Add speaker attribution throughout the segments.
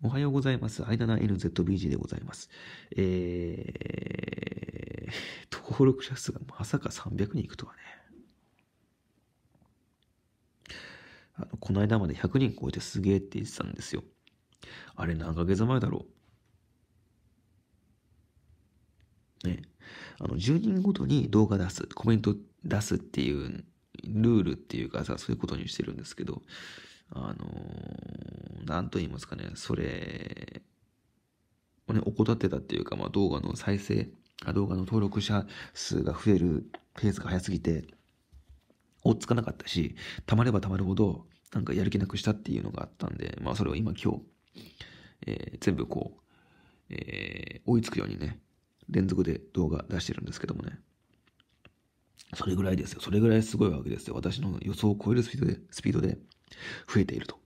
Speaker 1: おはようございます。i7NZBG でございます。えー、登録者数がまさか300人いくとはね。あのこの間まで100人超えてすげえって言ってたんですよ。あれ何ヶ月前だろう。ね。あの、10人ごとに動画出す、コメント出すっていうルールっていうかさ、そういうことにしてるんですけど、あの、なんと言いますかね、それをね、怠ってたっていうか、まあ、動画の再生、動画の登録者数が増えるペースが早すぎて、追っつかなかったし、溜まれば溜まるほど、なんかやる気なくしたっていうのがあったんで、まあ、それを今今日、えー、全部こう、えー、追いつくようにね、連続で動画出してるんですけどもね。それぐらいですよ。それぐらいすごいわけですよ。私の予想を超えるスピードで、スピードで増えていると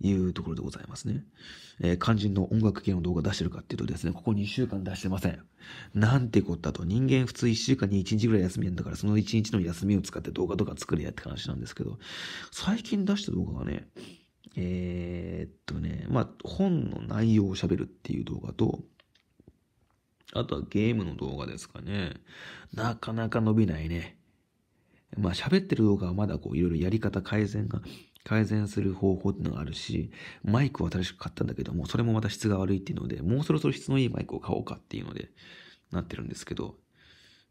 Speaker 1: いうところでございますね。えー、肝心の音楽系の動画出してるかっていうとですね、ここ2週間出してません。なんてこったと、人間普通1週間に1日ぐらい休みなんだから、その1日の休みを使って動画とか作れやって話なんですけど、最近出した動画がね、えー、っとね、まあ、本の内容を喋るっていう動画と、あとはゲームの動画ですかね。なかなか伸びないね。まあ喋ってる動画はまだこういろいろやり方改善が、改善する方法っていうのがあるし、マイクを新しく買ったんだけども、それもまた質が悪いっていうので、もうそろそろ質のいいマイクを買おうかっていうので、なってるんですけど、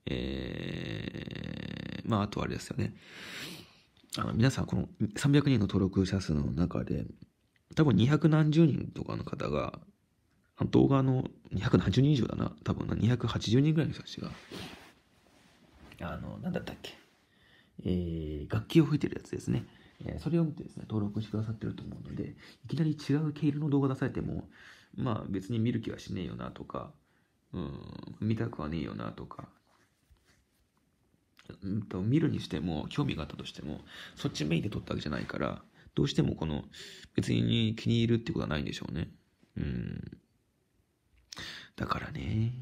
Speaker 1: えー、まああとあれですよね。あの皆さんこの300人の登録者数の中で、多分200何十人とかの方が、動画の2 0 0人以上だな、多分な、280人ぐらいの人たちが、あの、なんだったっけえー、楽器を吹いてるやつですね。えー、それを見てですね、登録してくださってると思うので、いきなり違う毛色の動画出されても、まあ別に見る気はしねえよなとか、うん、見たくはねえよなとか、うんと、見るにしても、興味があったとしても、そっちメインで撮ったわけじゃないから、どうしてもこの、別に気に入るってことはないんでしょうね。うん。だからね、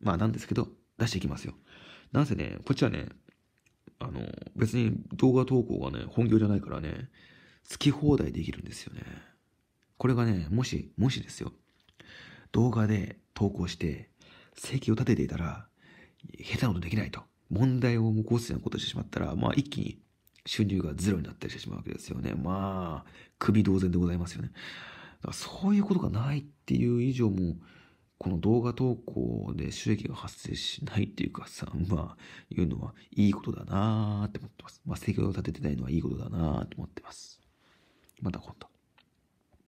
Speaker 1: まあなんですけど、出していきますよ。なんせね、こっちはね、あの、別に動画投稿がね、本業じゃないからね、好き放題できるんですよね。これがね、もし、もしですよ、動画で投稿して、正規を立てていたら、下手なことできないと。問題を起こすようなことしてしまったら、まあ一気に収入がゼロになったりしてしまうわけですよね。まあ、首同然でございますよね。だからそういうことがないっていう以上も、この動画投稿で収益が発生しないっていうかさ、まあ、いうのはいいことだなーって思ってます。まあ、制御を立ててないのはいいことだなーって思ってます。また今度。